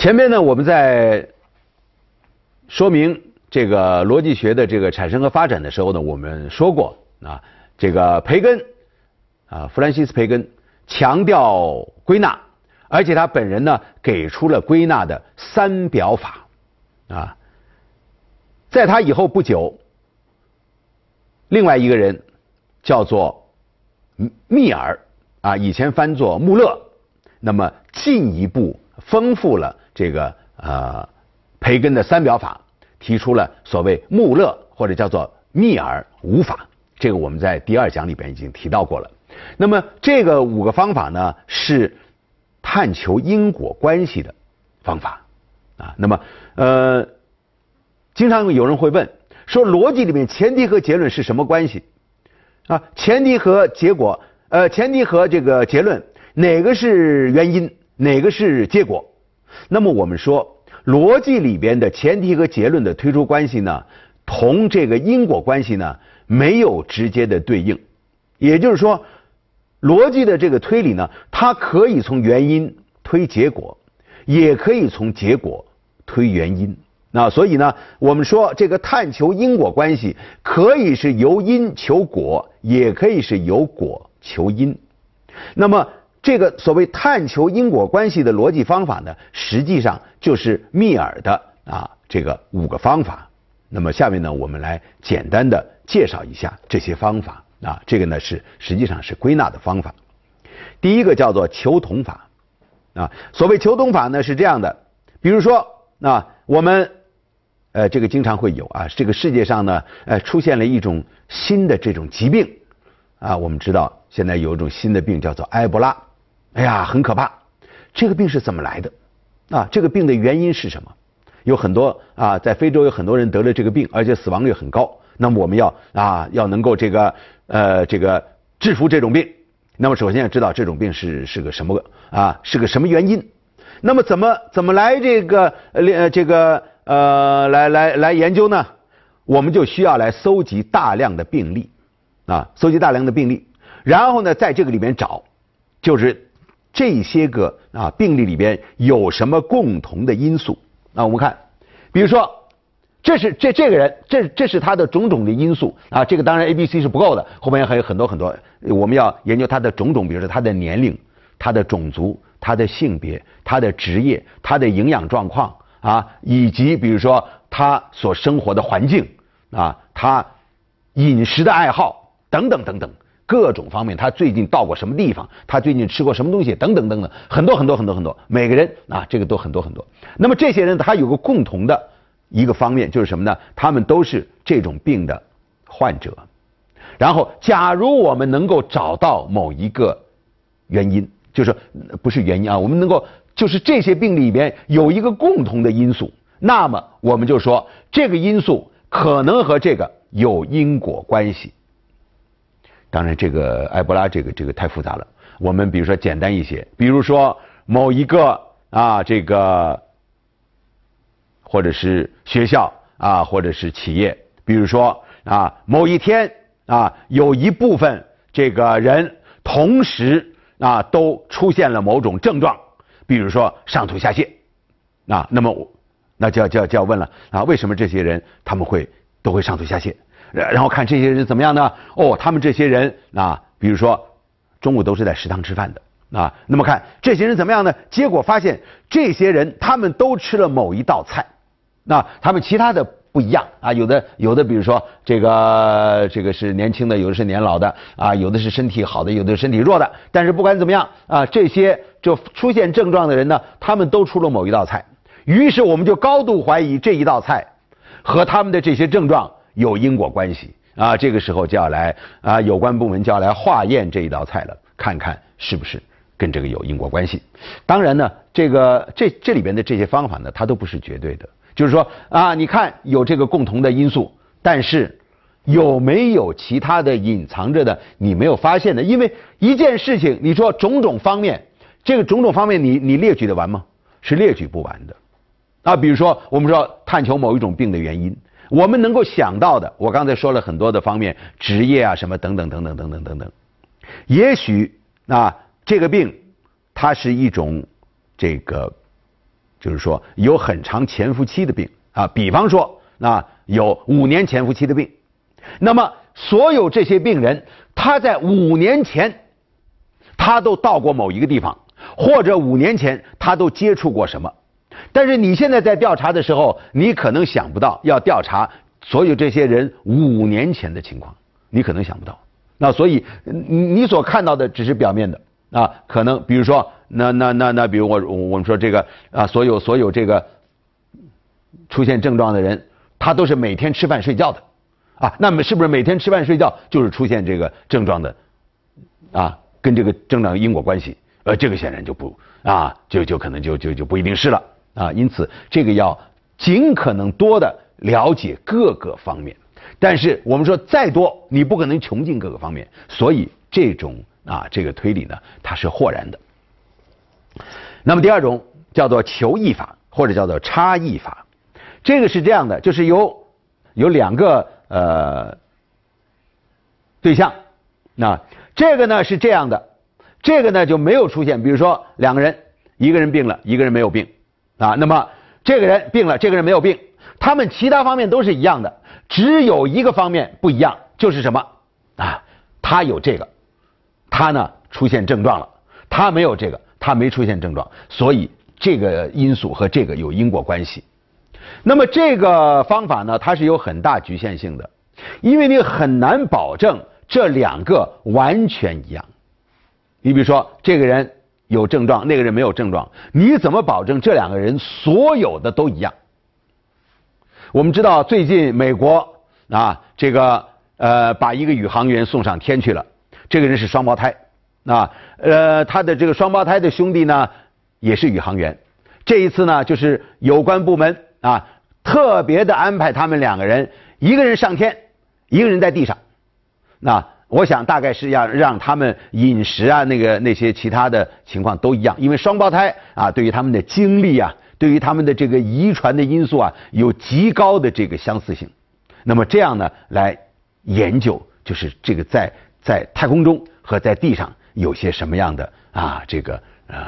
前面呢，我们在说明这个逻辑学的这个产生和发展的时候呢，我们说过啊，这个培根啊，弗兰西斯培根强调归纳，而且他本人呢给出了归纳的三表法啊，在他以后不久，另外一个人叫做密尔啊，以前翻作穆勒，那么进一步丰富了。这个呃，培根的三表法提出了所谓穆勒或者叫做密尔五法，这个我们在第二讲里边已经提到过了。那么这个五个方法呢，是探求因果关系的方法啊。那么呃，经常有人会问说，逻辑里面前提和结论是什么关系啊？前提和结果，呃，前提和这个结论哪个是原因，哪个是结果？那么我们说，逻辑里边的前提和结论的推出关系呢，同这个因果关系呢没有直接的对应。也就是说，逻辑的这个推理呢，它可以从原因推结果，也可以从结果推原因。那所以呢，我们说这个探求因果关系，可以是由因求果，也可以是由果求因。那么。这个所谓探求因果关系的逻辑方法呢，实际上就是密尔的啊这个五个方法。那么下面呢，我们来简单的介绍一下这些方法啊。这个呢是实际上是归纳的方法。第一个叫做求同法啊。所谓求同法呢是这样的，比如说啊我们呃这个经常会有啊这个世界上呢呃出现了一种新的这种疾病啊。我们知道现在有一种新的病叫做埃博拉。哎呀，很可怕！这个病是怎么来的？啊，这个病的原因是什么？有很多啊，在非洲有很多人得了这个病，而且死亡率很高。那么我们要啊，要能够这个呃，这个制服这种病。那么首先要知道这种病是是个什么啊，是个什么原因？那么怎么怎么来这个呃这个呃来来来研究呢？我们就需要来搜集大量的病例啊，搜集大量的病例，然后呢，在这个里面找，就是。这些个啊病例里边有什么共同的因素？那我们看，比如说，这是这这个人，这这是他的种种的因素啊。这个当然 A、B、C 是不够的，后面还有很多很多，我们要研究他的种种，比如说他的年龄、他的种族、他的性别、他的职业、他的营养状况啊，以及比如说他所生活的环境啊，他饮食的爱好等等等等。各种方面，他最近到过什么地方？他最近吃过什么东西？等等等等，很多很多很多很多。每个人啊，这个都很多很多。那么这些人，他有个共同的一个方面，就是什么呢？他们都是这种病的患者。然后，假如我们能够找到某一个原因，就是不是原因啊，我们能够就是这些病里边有一个共同的因素，那么我们就说这个因素可能和这个有因果关系。当然，这个埃博拉这个这个太复杂了。我们比如说简单一些，比如说某一个啊，这个或者是学校啊，或者是企业，比如说啊，某一天啊，有一部分这个人同时啊都出现了某种症状，比如说上吐下泻啊，那么那就要就要就要问了啊，为什么这些人他们会都会上吐下泻？然然后看这些人怎么样呢？哦，他们这些人啊，比如说中午都是在食堂吃饭的啊。那么看这些人怎么样呢？结果发现这些人他们都吃了某一道菜，那他们其他的不一样啊。有的有的，比如说这个这个是年轻的，有的是年老的啊，有的是身体好的，有的是身体弱的。但是不管怎么样啊，这些就出现症状的人呢，他们都出了某一道菜。于是我们就高度怀疑这一道菜和他们的这些症状。有因果关系啊，这个时候就要来啊，有关部门就要来化验这一道菜了，看看是不是跟这个有因果关系。当然呢，这个这这里边的这些方法呢，它都不是绝对的，就是说啊，你看有这个共同的因素，但是有没有其他的隐藏着的你没有发现的？因为一件事情，你说种种方面，这个种种方面，你你列举得完吗？是列举不完的啊。比如说，我们知道探求某一种病的原因。我们能够想到的，我刚才说了很多的方面，职业啊，什么等等等等等等等等。也许啊，这个病它是一种这个，就是说有很长潜伏期的病啊，比方说那有五年潜伏期的病，那么所有这些病人，他在五年前他都到过某一个地方，或者五年前他都接触过什么。但是你现在在调查的时候，你可能想不到要调查所有这些人五年前的情况，你可能想不到。那所以你你所看到的只是表面的啊，可能比如说，那那那那，比如我我们说这个啊，所有所有这个出现症状的人，他都是每天吃饭睡觉的啊，那么是不是每天吃饭睡觉就是出现这个症状的啊？跟这个症状因果关系，呃，这个显然就不啊，就就可能就就就不一定是了。啊，因此这个要尽可能多的了解各个方面，但是我们说再多，你不可能穷尽各个方面，所以这种啊，这个推理呢，它是豁然的。那么第二种叫做求异法，或者叫做差异法，这个是这样的，就是有有两个呃对象，那这个呢是这样的，这个呢就没有出现，比如说两个人，一个人病了，一个人没有病。啊，那么这个人病了，这个人没有病，他们其他方面都是一样的，只有一个方面不一样，就是什么啊？他有这个，他呢出现症状了；他没有这个，他没出现症状。所以这个因素和这个有因果关系。那么这个方法呢，它是有很大局限性的，因为你很难保证这两个完全一样。你比如说这个人。有症状，那个人没有症状，你怎么保证这两个人所有的都一样？我们知道最近美国啊，这个呃，把一个宇航员送上天去了，这个人是双胞胎，啊，呃，他的这个双胞胎的兄弟呢也是宇航员，这一次呢就是有关部门啊特别的安排他们两个人，一个人上天，一个人在地上，那。我想大概是要让他们饮食啊，那个那些其他的情况都一样，因为双胞胎啊，对于他们的经历啊，对于他们的这个遗传的因素啊，有极高的这个相似性。那么这样呢，来研究就是这个在在太空中和在地上有些什么样的啊，这个呃，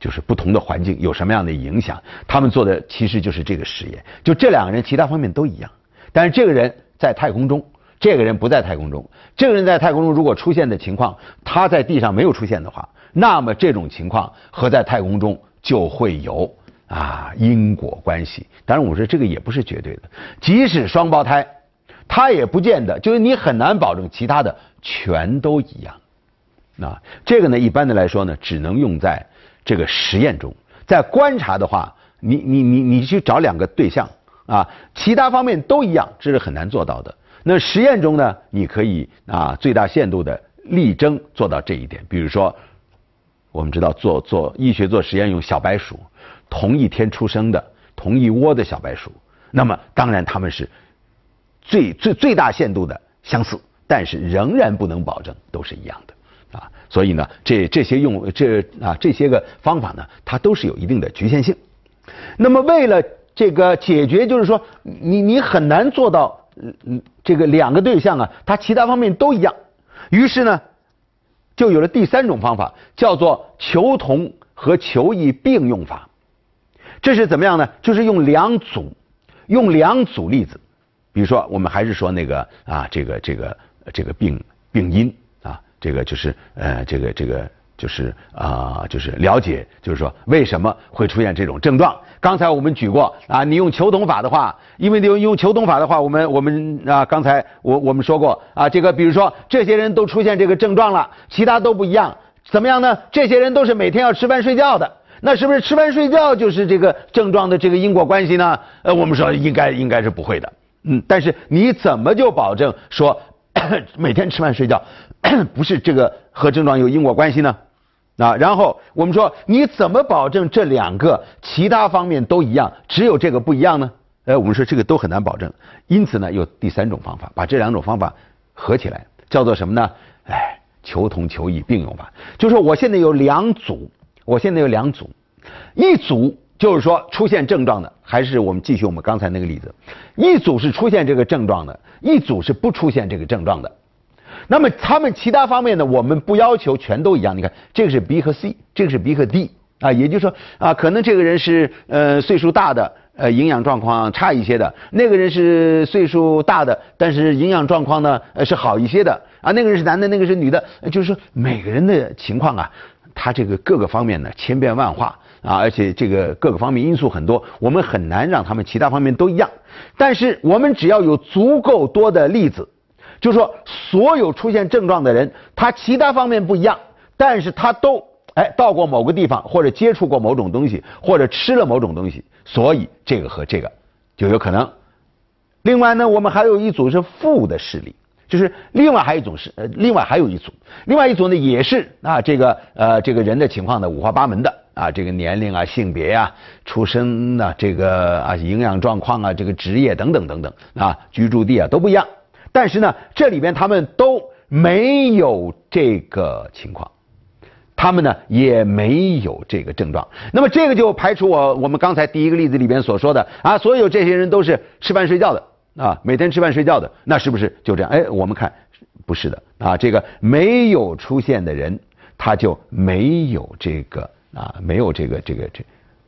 就是不同的环境有什么样的影响？他们做的其实就是这个实验，就这两个人其他方面都一样，但是这个人在太空中。这个人不在太空中，这个人在太空中如果出现的情况，他在地上没有出现的话，那么这种情况和在太空中就会有啊因果关系。当然，我说这个也不是绝对的，即使双胞胎，他也不见得，就是你很难保证其他的全都一样。那这个呢，一般的来说呢，只能用在这个实验中，在观察的话，你你你你去找两个对象啊，其他方面都一样，这是很难做到的。那实验中呢？你可以啊，最大限度的力争做到这一点。比如说，我们知道做做医学做实验用小白鼠，同一天出生的同一窝的小白鼠，那么当然他们是最最最大限度的相似，但是仍然不能保证都是一样的啊。所以呢，这这些用这啊这些个方法呢，它都是有一定的局限性。那么为了这个解决，就是说，你你很难做到。嗯嗯，这个两个对象啊，它其他方面都一样，于是呢，就有了第三种方法，叫做求同和求异并用法。这是怎么样呢？就是用两组，用两组例子，比如说，我们还是说那个啊，这个这个这个病病因啊，这个就是呃，这个这个。就是啊，就是了解，就是说为什么会出现这种症状？刚才我们举过啊，你用求同法的话，因为你用用求同法的话，我们我们啊，刚才我我们说过啊，这个比如说这些人都出现这个症状了，其他都不一样，怎么样呢？这些人都是每天要吃饭睡觉的，那是不是吃饭睡觉就是这个症状的这个因果关系呢？呃，我们说应该应该是不会的，嗯，但是你怎么就保证说 每天吃饭睡觉 不是这个和症状有因果关系呢？啊，然后我们说你怎么保证这两个其他方面都一样，只有这个不一样呢？哎，我们说这个都很难保证，因此呢，有第三种方法，把这两种方法合起来，叫做什么呢？哎，求同求异并用法。就说我现在有两组，我现在有两组，一组就是说出现症状的，还是我们继续我们刚才那个例子，一组是出现这个症状的，一组是不出现这个症状的。那么他们其他方面呢？我们不要求全都一样。你看，这个是 B 和 C，这个是 B 和 D 啊。也就是说啊，可能这个人是呃岁数大的，呃营养状况差一些的；那个人是岁数大的，但是营养状况呢呃，是好一些的啊。那个人是男的，那个是女的，就是说每个人的情况啊，他这个各个方面呢千变万化啊，而且这个各个方面因素很多，我们很难让他们其他方面都一样。但是我们只要有足够多的例子。就是说，所有出现症状的人，他其他方面不一样，但是他都哎到过某个地方，或者接触过某种东西，或者吃了某种东西，所以这个和这个就有可能。另外呢，我们还有一组是负的势力，就是另外还有一种是呃，另外还有一组，另外一组呢也是啊这个呃这个人的情况呢五花八门的啊这个年龄啊性别呀出生呐，这个啊营养状况啊这个职业等等等等啊居住地啊都不一样。但是呢，这里边他们都没有这个情况，他们呢也没有这个症状。那么这个就排除我我们刚才第一个例子里边所说的啊，所有这些人都是吃饭睡觉的啊，每天吃饭睡觉的，那是不是就这样？哎，我们看不是的啊，这个没有出现的人，他就没有这个啊，没有这个这个这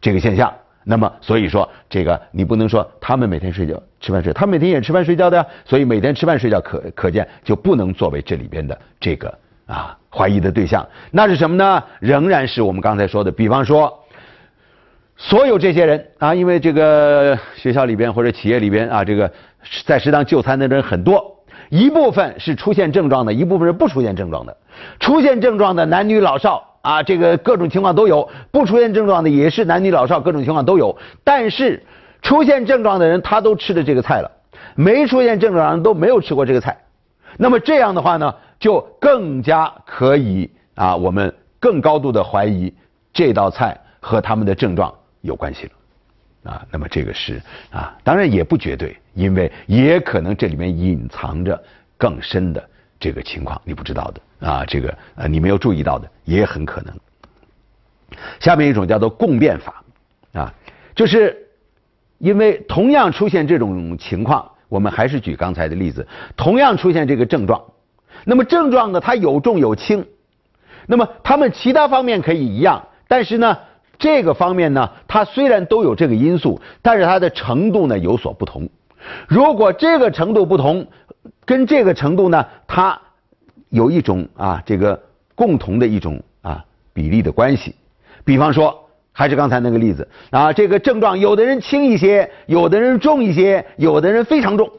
这个现象。那么，所以说这个你不能说他们每天睡觉吃饭睡，他们每天也吃饭睡觉的呀。所以每天吃饭睡觉可可见就不能作为这里边的这个啊怀疑的对象。那是什么呢？仍然是我们刚才说的，比方说，所有这些人啊，因为这个学校里边或者企业里边啊，这个在食堂就餐的人很多，一部分是出现症状的，一部分是不出现症状的。出现症状的男女老少。啊，这个各种情况都有，不出现症状的也是男女老少各种情况都有，但是出现症状的人他都吃的这个菜了，没出现症状的人都没有吃过这个菜，那么这样的话呢，就更加可以啊，我们更高度的怀疑这道菜和他们的症状有关系了啊。那么这个是啊，当然也不绝对，因为也可能这里面隐藏着更深的。这个情况你不知道的啊，这个呃你没有注意到的也很可能。下面一种叫做共变法啊，就是因为同样出现这种情况，我们还是举刚才的例子，同样出现这个症状，那么症状呢它有重有轻，那么他们其他方面可以一样，但是呢这个方面呢它虽然都有这个因素，但是它的程度呢有所不同。如果这个程度不同，跟这个程度呢，它有一种啊，这个共同的一种啊比例的关系。比方说，还是刚才那个例子啊，这个症状有的人轻一些，有的人重一些，有的人非常重。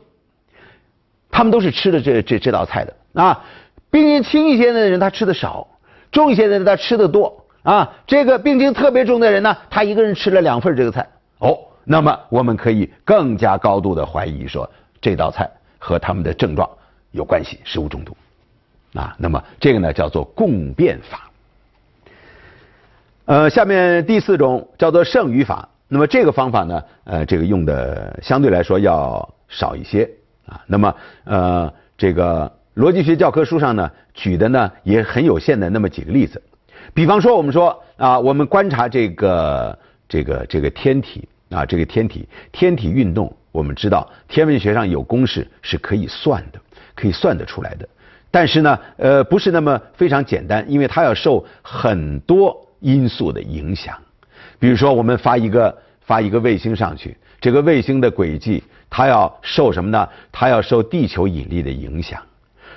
他们都是吃的这这这道菜的啊，病情轻一些的人他吃的少，重一些的人他吃的多啊。这个病情特别重的人呢，他一个人吃了两份这个菜哦。那么我们可以更加高度的怀疑说这道菜。和他们的症状有关系，食物中毒啊。那么这个呢叫做共变法。呃，下面第四种叫做剩余法。那么这个方法呢，呃，这个用的相对来说要少一些啊。那么呃，这个逻辑学教科书上呢举的呢也很有限的那么几个例子。比方说我们说啊，我们观察这个这个这个天体啊，这个天体天体运动。我们知道天文学上有公式是可以算的，可以算得出来的。但是呢，呃，不是那么非常简单，因为它要受很多因素的影响。比如说，我们发一个发一个卫星上去，这个卫星的轨迹，它要受什么呢？它要受地球引力的影响，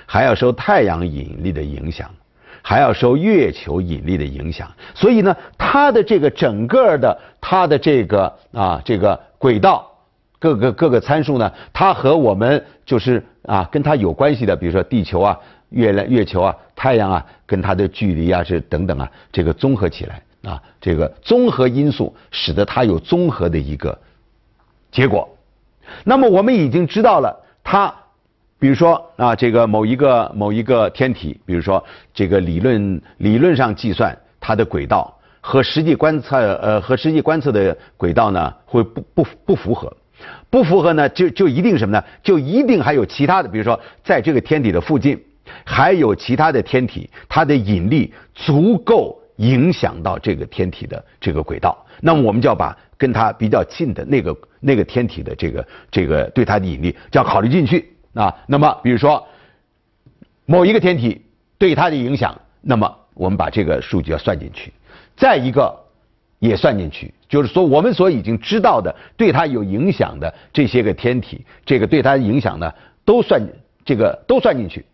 还要受太阳引力的影响，还要受月球引力的影响。所以呢，它的这个整个的，它的这个啊，这个轨道。各个各个参数呢，它和我们就是啊，跟它有关系的，比如说地球啊、月亮、月球啊、太阳啊，跟它的距离啊，这等等啊，这个综合起来啊，这个综合因素使得它有综合的一个结果。那么我们已经知道了，它比如说啊，这个某一个某一个天体，比如说这个理论理论上计算它的轨道和实际观测呃和实际观测的轨道呢，会不不不符合。不符合呢，就就一定什么呢？就一定还有其他的，比如说，在这个天体的附近，还有其他的天体，它的引力足够影响到这个天体的这个轨道。那么我们就要把跟它比较近的那个那个天体的这个这个对它的引力就要考虑进去啊。那么比如说，某一个天体对它的影响，那么我们把这个数据要算进去。再一个。也算进去，就是说我们所已经知道的，对它有影响的这些个天体，这个对它影响呢，都算这个都算进去，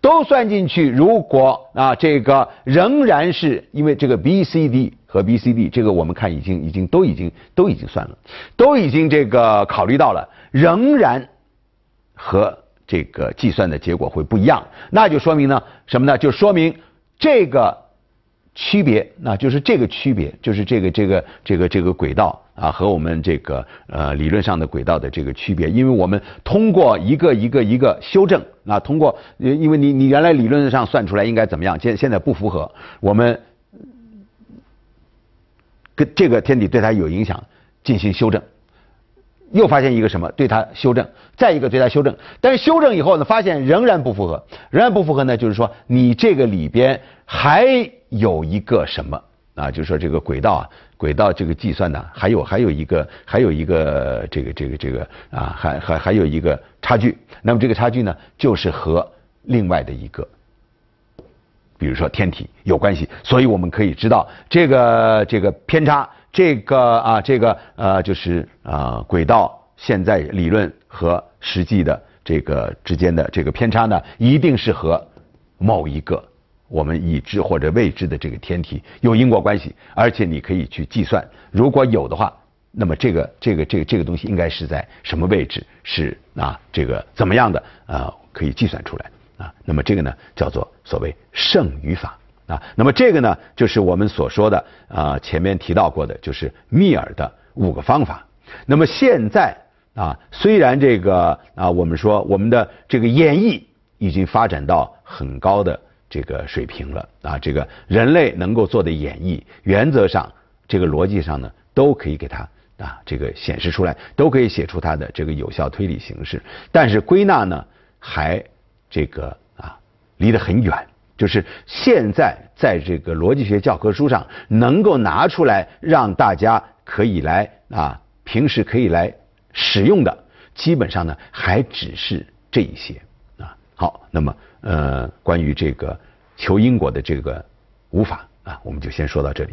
都算进去。如果啊这个仍然是因为这个 B、C、D 和 B、C、D，这个我们看已经已经都已经都已经算了，都已经这个考虑到了，仍然和这个计算的结果会不一样，那就说明呢什么呢？就说明这个。区别，那就是这个区别，就是这个这个这个这个轨道啊，和我们这个呃理论上的轨道的这个区别，因为我们通过一个一个一个修正啊，通过因为你你原来理论上算出来应该怎么样，现现在不符合，我们跟这个天体对它有影响，进行修正，又发现一个什么对它修正，再一个对它修正，但是修正以后呢，发现仍然不符合，仍然不符合呢，就是说你这个里边还。有一个什么啊？就是说这个轨道啊，轨道这个计算呢，还有还有一个还有一个这个这个这个啊，还还还有一个差距。那么这个差距呢，就是和另外的一个，比如说天体有关系。所以我们可以知道，这个这个偏差，这个啊这个呃就是啊轨道现在理论和实际的这个之间的这个偏差呢，一定是和某一个。我们已知或者未知的这个天体有因果关系，而且你可以去计算，如果有的话，那么这个这个这个这个东西应该是在什么位置，是啊这个怎么样的啊可以计算出来啊，那么这个呢叫做所谓剩余法啊，那么这个呢就是我们所说的啊前面提到过的，就是密尔的五个方法。那么现在啊虽然这个啊我们说我们的这个演绎已经发展到很高的。这个水平了啊！这个人类能够做的演绎，原则上这个逻辑上呢，都可以给它啊，这个显示出来，都可以写出它的这个有效推理形式。但是归纳呢，还这个啊，离得很远。就是现在在这个逻辑学教科书上能够拿出来让大家可以来啊，平时可以来使用的，基本上呢，还只是这一些啊。好，那么。呃，关于这个求因果的这个五法啊，我们就先说到这里。